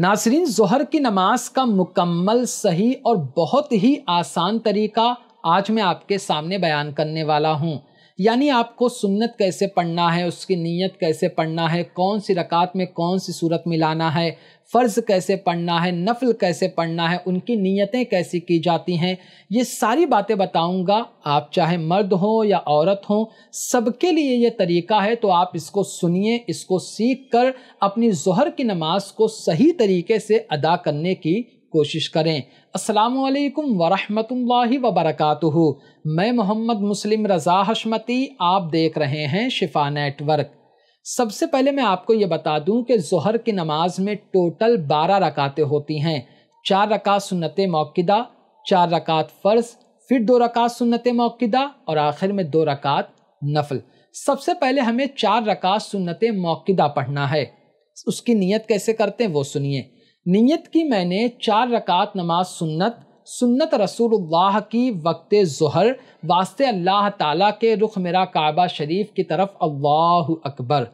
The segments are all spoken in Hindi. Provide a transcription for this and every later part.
नासरीन जहर की नमाज का मुकम्मल सही और बहुत ही आसान तरीका आज मैं आपके सामने बयान करने वाला हूँ यानी आपको सुन्नत कैसे पढ़ना है उसकी नीयत कैसे पढ़ना है कौन सी रकात में कौन सी सूरत मिलाना है फ़र्ज़ कैसे पढ़ना है नफल कैसे पढ़ना है उनकी नीयतें कैसी की जाती हैं ये सारी बातें बताऊंगा आप चाहे मर्द हो या औरत हो सबके लिए ये तरीका है तो आप इसको सुनिए इसको सीख कर अपनी जहर की नमाज को सही तरीके से अदा करने की कोशिश करें असलकम वरहमल वबरकू मैं मोहम्मद मुस्लिम रज़ा हशमती आप देख रहे हैं शिफा नेटवर्क सबसे पहले मैं आपको ये बता दूं कि जहर की नमाज में टोटल बारह रकातें होती हैं चार रकात सुन्नत मौकदा चार रकात फ़र्ज़ फिर दो रकात सुन्नत मौकदा और आखिर में दो रकात नफल सबसे पहले हमें चार रकात सुन्नत मौकदा पढ़ना है उसकी नीयत कैसे करते हैं वो सुनिए नियत की मैंने चार रकात नमाज सुन्नत सुन्नत रसूलुल्लाह की वक्त जहर वास्ते अल्लाह ताला के रुख मेरा काबा शरीफ की तरफ अल्लाह अकबर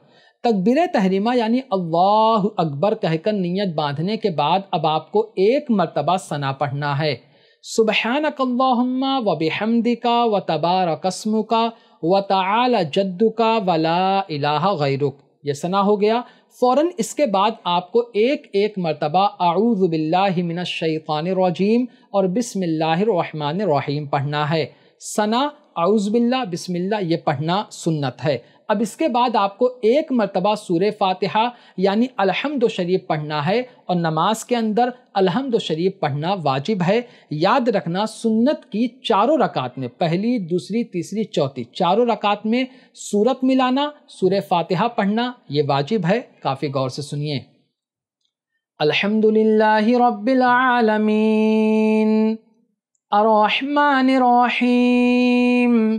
तकबीर तहरीमा यानी अल्लाह अकबर कहकर नीयत बांधने के बाद अब आपको एक मरतबा सना पढ़ना है सुबहानकल्लाहुम्मा व तबार व का व तला जद्दुका वला इलाहा गैरुक ये सना हो गया फ़ौर इसके बाद आपको एक एक मरतबा आऊज़बिल्लाशैफ़ानरजीम और रहीम पढ़ना है सना आऊज़बिल्ला बिस्मिल्ला ये पढ़ना सुन्नत है अब इसके बाद आपको एक मरतबा सूर फातहा यानी अलहमद शरीफ पढ़ना है और नमाज के अंदर अलहमद शरीफ पढ़ना वाजिब है याद रखना सुन्नत की चारों रकात में पहली दूसरी तीसरी चौथी चारों रकात में सूरत मिलाना सूर फ़ातहा पढ़ना ये वाजिब है काफ़ी गौर से सुनिए अलहमदिल्ला रबालमीन रहीम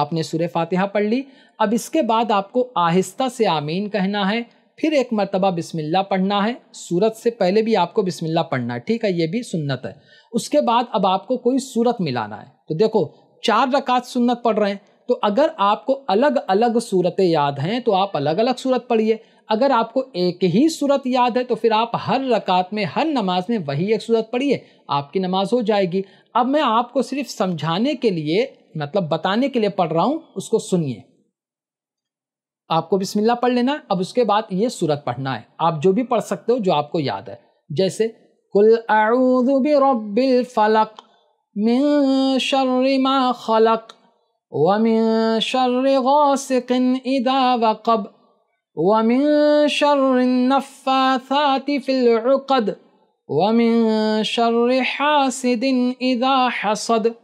आपने सुर फातिहा पढ़ ली अब इसके बाद आपको आहिस्ता से आमीन कहना है फिर एक मरतबा बिस्मिल्ला पढ़ना है सूरत से पहले भी आपको बिस्मिल्ला पढ़ना है ठीक है ये भी सुन्नत है उसके बाद अब आपको कोई सूरत मिलाना है तो देखो चार रकात सुन्नत पढ़ रहे हैं तो अगर आपको अलग अलग सूरतें याद हैं तो आप अलग अलग सूरत पढ़िए अगर आपको एक ही सूरत याद है तो फिर आप हर रकात में हर नमाज में वही एक सूरत पढ़िए आपकी नमाज हो जाएगी अब मैं आपको सिर्फ समझाने के लिए मतलब बताने के लिए पढ़ रहा हूं उसको सुनिए आपको बिस्मिल्लाह पढ़ लेना है अब उसके बाद ये सूरत पढ़ना है आप जो भी पढ़ सकते हो जो आपको याद है जैसे कुल रब्बिल फलक मिन शर्रि मा खलक व मिन शर्रि गासिकिन इदा वकब व मिन शर्रि नफ्फाथाति फिल उकद व मिन शर्रि हासिदिन इदा हसद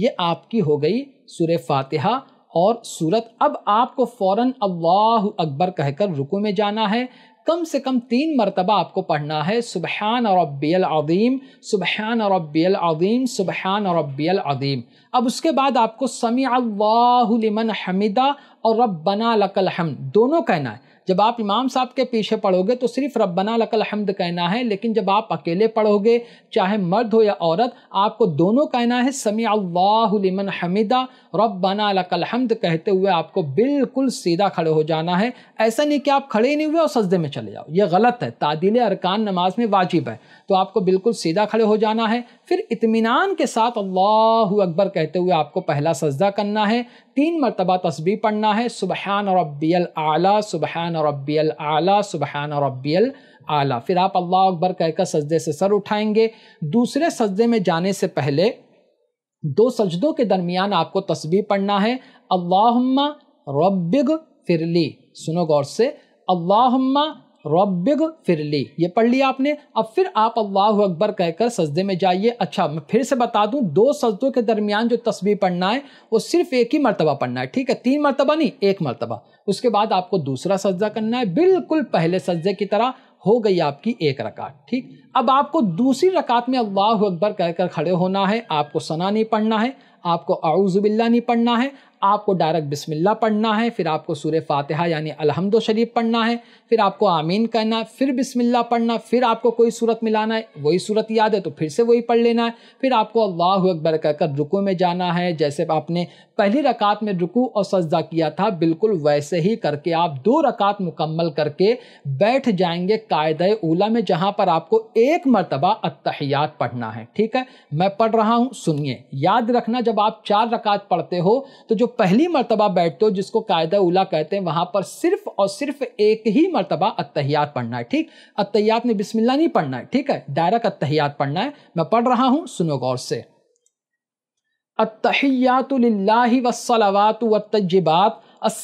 ये आपकी हो गई सुर फातिहा और सूरत अब आपको फ़ौर अल्लाह अकबर कहकर रुको में जाना है कम से कम तीन मरतबा आपको पढ़ना है सुबहान और रबियल अदीम सुबहान और रबियल अदीम सुबहान और रबियल अदीम अब उसके बाद आपको समी अल्लाह लिमन हमिदा और बना लकल हम दोनों कहना है जब आप इमाम साहब के पीछे पढ़ोगे तो सिर्फ रब्बना लकल हमद कहना है लेकिन जब आप अकेले पढ़ोगे चाहे मर्द हो या औरत आपको दोनों कहना है समी अल्लाहमन हमिदा रब्बना लकल हमद कहते हुए आपको बिल्कुल सीधा खड़े हो जाना है ऐसा नहीं कि आप खड़े ही नहीं हुए और सजदे में चले जाओ ये गलत है तादिल अरकान नमाज में वाजिब है तो आपको बिल्कुल सीधा खड़े हो जाना है फिर इतमान के साथ अल्लाह अकबर कहते हुए आपको पहला सजदा करना है तीन मरतबा तस्बी पढ़ना है सुबहान रबियल आला सुबहान रबियल आला सुबहान रबियल आला फिर आप अल्लाह अकबर कहकर सजदे से सर उठाएंगे दूसरे सजदे में जाने से पहले दो सजदों के दरमियान आपको तस्बी पढ़ना है अल्लाह रबिग फिरली सुनो गौर से अल्लाह फिर फिरली ये पढ़ लिया आपने अब फिर आप अल्लाह अकबर कहकर सजदे में जाइए अच्छा मैं फिर से बता दूं दो सजदों के दरमियान जो तस्वीर पढ़ना है वो सिर्फ एक ही मरतबा पढ़ना है ठीक है तीन मरतबा नहीं एक मरतबा उसके बाद आपको दूसरा सजदा करना है बिल्कुल पहले सजदे की तरह हो गई आपकी एक रकात ठीक अब आपको दूसरी रकात में अल्लाह अकबर कहकर खड़े होना है आपको सना नहीं पढ़ना है आपको आउज़बिल्ला नहीं पढ़ना है आपको डायरेक्ट बिस्मिल्लाह पढ़ना है फिर आपको सूर्य फातिहा यानी अलहमद शरीफ पढ़ना है फिर आपको आमीन कहना है फिर बिस्मिल्लाह पढ़ना फिर आपको कोई सूरत मिलाना है वही सूरत याद है तो फिर से वही पढ़ लेना है फिर आपको अल्लाह अकबर कहकर रुकू में जाना है जैसे आपने पहली रकात में रुकू और सजदा किया था बिल्कुल वैसे ही करके आप दो रकात मुकम्मल करके बैठ जाएंगे कायद ओला में जहाँ पर आपको एक मरतबा अतहयात पढ़ना है ठीक है मैं पढ़ रहा हूँ सुनिए याद रखना जब आप चार रकात पढ़ते हो तो जो पहली मरतबा बैठते हो जिसको कायदा उला कहते हैं वहाँ पर सिर्फ और सिर्फ एक ही मरतबा अतहियात पढ़ना है ठीक अतहियात में बिस्मिल्ला नहीं पढ़ना है ठीक है डायरेक्ट अतहियात पढ़ना है मैं पढ़ रहा हूँ सुनो गौर से अतहियातुल्लाहि वसलावात वतजबात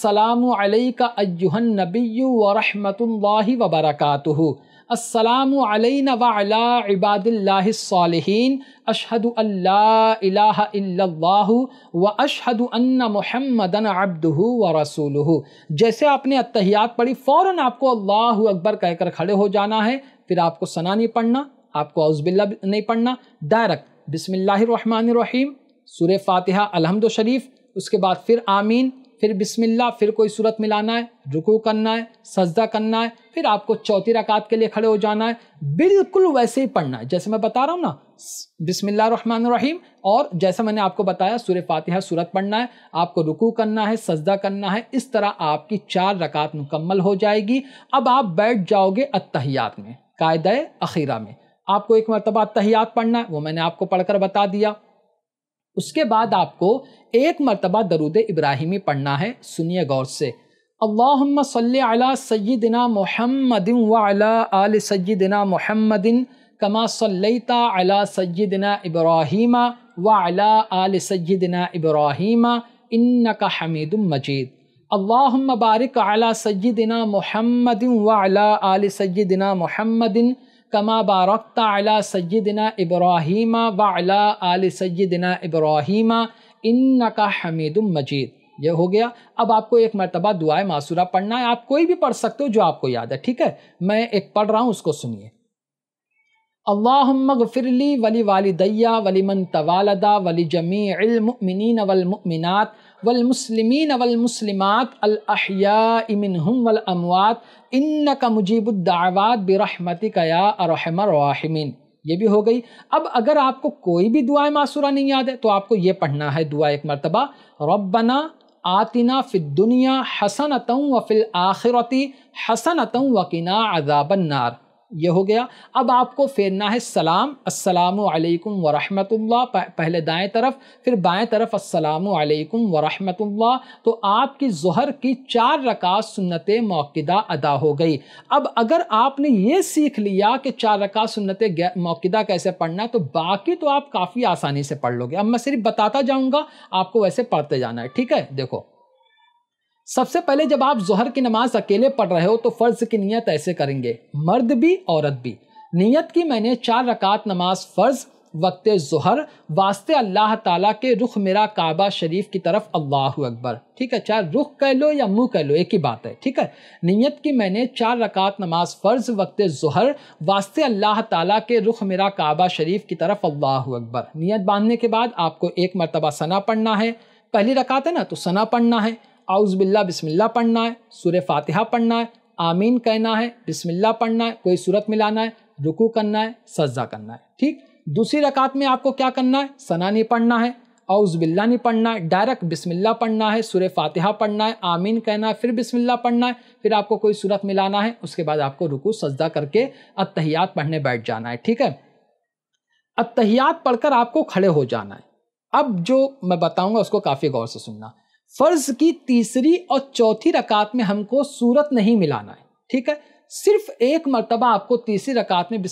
वरहमतुल्लाहि वबरकू असलम वबादिल्लासिन अशहद अल्लाह व अशहद अन्न महमदन अब्दू व रसूल जैसे आपने अतहियात पढ़ी फ़ौर आपको अल्लाह अकबर कहकर खड़े हो जाना है फिर आपको सना नहीं पढ़ना आपको अउज़बिल्ला नहीं पढ़ना डायरेक्ट बिसमीम सूर फातिहा अलहमद उसके बाद फिर आमीन फिर बिस्मिल्ला फिर कोई सूरत मिलाना है रुकू करना है सजदा करना है फिर आपको चौथी रकात के लिए खड़े हो जाना है बिल्कुल वैसे ही पढ़ना है जैसे मैं बता रहा हूँ ना बिसमिल्ल रहीम और जैसा मैंने आपको बताया सूर्य फातिहा सूरत पढ़ना है आपको रुकू करना है सजदा करना है इस तरह आपकी चार रकात मुकम्मल हो जाएगी अब आप बैठ जाओगे अतहियात में कायद अखीरा में आपको एक मरतबा तहियात पढ़ना है वो मैंने आपको पढ़कर बता दिया उसके बाद आपको एक मरतबा दरुद इब्राहिमी पढ़ना है सुनिए गौर से अल्लाम सल्ला सदना मोहम्मदिन वाला आल मोहम्मदिन कमा सल्लता अला सदना इब्राहिमा वाला आल सय्यदिना इब्राहिमा इन का हमीद मजीद अल्लाम बारिक अला सदना मोहम्मदिन वाला आल सय्यदिना महमदिन कमा बारकता अला इब्राहिम व अला आल सैदिना इब्राहिम इन का हमीदुम मजीद ये हो गया अब आपको एक मरतबा दुआ मासूरा पढ़ना है आप कोई भी पढ़ सकते हो जो आपको याद है ठीक है मैं एक पढ़ रहा हूँ उसको सुनिए अल्लाफ़िरली वली वालदैया वली मन तवालदा वली जमी मिनीन वलमिनत वलमसलिमिन वलमसलिमत हम वलमवात इन का मुजीबुद्दावात बरहमती कया अरहमरमिन ये भी हो गई अब अगर आपको कोई भी दुआ मासूरा नहीं याद है तो आपको ये पढ़ना है दुआ एक मरतबा रब्बना आतिना फ़िदुनिया व फिल आखिरती हसन हसनतम वकीना अजाबन्नार ये हो गया अब आपको फेरना है सलाम अस्सलाम वरहमतुल्लाह पहले दाएं तरफ फिर बाएं तरफ अस्सलाम वरहमतुल्लाह तो आपकी जहर की चार रकात सुन्नत मौकदा अदा हो गई अब अगर आपने ये सीख लिया कि चार रकात सुन्नत मौकदा कैसे पढ़ना है तो बाकी तो आप काफ़ी आसानी से पढ़ लोगे अब मैं सिर्फ बताता जाऊँगा आपको वैसे पढ़ते जाना है ठीक है देखो सबसे पहले जब आप जहर की नमाज अकेले पढ़ रहे हो तो फ़र्ज की नीयत ऐसे करेंगे मर्द भी औरत भी नीयत की मैंने चार रकात नमाज फ़र्ज वक्त जहर वास्ते अल्लाह ताला के रुख मेरा काबा शरीफ की तरफ अल्लाह अकबर ठीक है चाहे रुख कह लो या मुंह कह लो एक ही बात है ठीक है नियत की मैंने चार रकात नमाज फ़र्ज वक्त जहर वास्ते अल्लाह ताला के रुख मेरा काबा शरीफ की तरफ अल्लाह अकबर नियत बांधने के बाद आपको एक मरतबा सना पढ़ना है पहली रकात है ना तो सना पढ़ना है आउज़बिल्ला बिस्मिल्ला पढ़ना है सुर फातिहा पढ़ना है आमीन कहना है बिस्मिल्ला पढ़ना है कोई सूरत मिलाना है रुकू करना है सज्जा करना है ठीक दूसरी रकात में आपको क्या करना है सना नहीं पढ़ना है बिल्ला नहीं पढ़ना है डायरेक्ट बिस्मिल्ला पढ़ना है सुर फातिहा पढ़ना है आमीन कहना है फिर बिस्मिल्ला पढ़ना है फिर आपको कोई सूरत मिलाना है उसके बाद आपको रुकू सजदा करके अतहियात पढ़ने बैठ जाना है ठीक है अतहियात पढ़कर आपको खड़े हो जाना है अब जो मैं बताऊंगा उसको काफ़ी गौर से सुनना फ़र्ज की तीसरी और चौथी रकात में हमको सूरत नहीं मिलाना है ठीक है सिर्फ एक मरतबा आपको तीसरी रकात में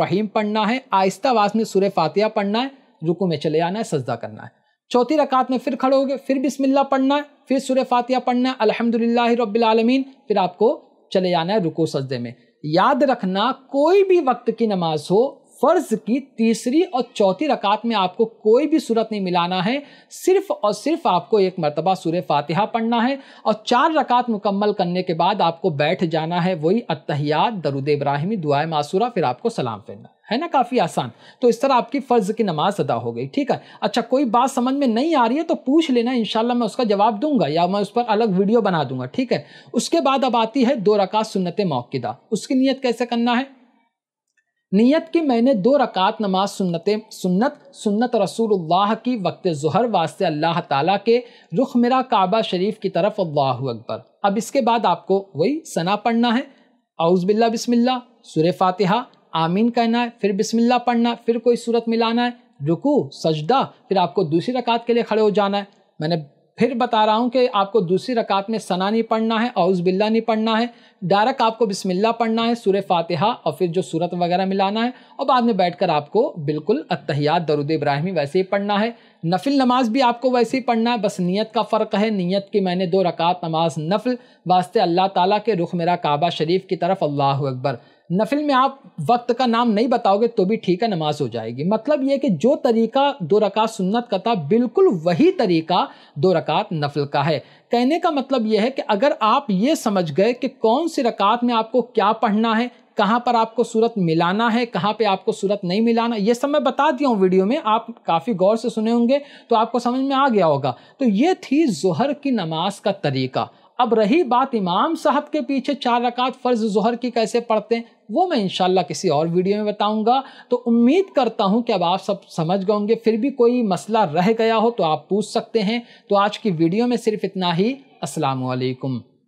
रहीम पढ़ना है आहिस्ता आवाज़ में सूर्य फातिहा पढ़ना है रुकू में चले आना है सजदा करना है चौथी रकात में फिर खड़े हो गए फिर बिस्मिल्लाह पढ़ना है फिर सूर्य फातिहा पढ़ना है अलहमदिल्ला रबालमीन फिर आपको चले जाना है रुको सजदे में याद रखना कोई भी वक्त की नमाज हो फ़र्ज की तीसरी और चौथी रकात में आपको कोई भी सूरत नहीं मिलाना है सिर्फ और सिर्फ आपको एक मरतबा सूर फातिहा पढ़ना है और चार रकात मुकम्मल करने के बाद आपको बैठ जाना है वही अतहियात दरुद इब्राहिमी दुआ मासूरा फिर आपको सलाम फिरना है ना काफ़ी आसान तो इस तरह आपकी फ़र्ज़ की नमाज अदा हो गई ठीक है अच्छा कोई बात समझ में नहीं आ रही है तो पूछ लेना इन मैं उसका जवाब दूंगा या मैं उस पर अलग वीडियो बना दूंगा ठीक है उसके बाद अब आती है दो रकात सुन्नत मौक़दा उसकी नीयत कैसे करना है नियत की मैंने दो रकात नमाज सुन्नत सुन्नत सुन्नत रसूलुल्लाह की वक्त जहर वास्ते अल्लाह ताला के रुख मेरा काबा शरीफ की तरफ अल्लाह अकबर अब इसके बाद आपको वही सना पढ़ना है बिल्ला बिस्मिल्ला सुर फातिहा आमीन कहना है फिर बिस्मिल्ला पढ़ना फिर कोई सूरत मिलाना है रुकू सजदा फिर आपको दूसरी रकात के लिए खड़े हो जाना है मैंने फिर बता रहा हूँ कि आपको दूसरी रकात में सना नहीं पढ़ना है बिल्ला नहीं पढ़ना है डायरेक्ट आपको बिस्मिल्ला पढ़ना है सूर्य फातिहा और फिर जो सूरत वगैरह मिलाना है और बाद में बैठकर आपको बिल्कुल अतहियात दरुद इब्राहिमी वैसे ही पढ़ना है नफिल नमाज भी आपको वैसे ही पढ़ना है बस नीयत का फ़र्क है नीयत की मैंने दो रकात नमाज नफल वास्ते अल्लाह ताला के रुख मेरा काबा शरीफ की तरफ अल्लाह अकबर नफिल में आप वक्त का नाम नहीं बताओगे तो भी ठीक है नमाज हो जाएगी मतलब ये कि जो तरीका दो रकात सुन्नत का था बिल्कुल वही तरीका दो रकात नफल का है कहने का मतलब यह है कि अगर आप ये समझ गए कि कौन सी रकात में आपको क्या पढ़ना है कहाँ पर आपको सूरत मिलाना है कहाँ पे आपको सूरत नहीं मिलाना ये सब मैं बता दिया हूँ वीडियो में आप काफ़ी गौर से सुने होंगे तो आपको समझ में आ गया होगा तो ये थी जहर की नमाज का तरीका अब रही बात इमाम साहब के पीछे चार रकात फ़र्ज़ जहर की कैसे पढ़ते हैं वो मैं इंशाल्लाह किसी और वीडियो में बताऊंगा तो उम्मीद करता हूं कि अब आप सब समझ गए होंगे फिर भी कोई मसला रह गया हो तो आप पूछ सकते हैं तो आज की वीडियो में सिर्फ इतना ही असलकम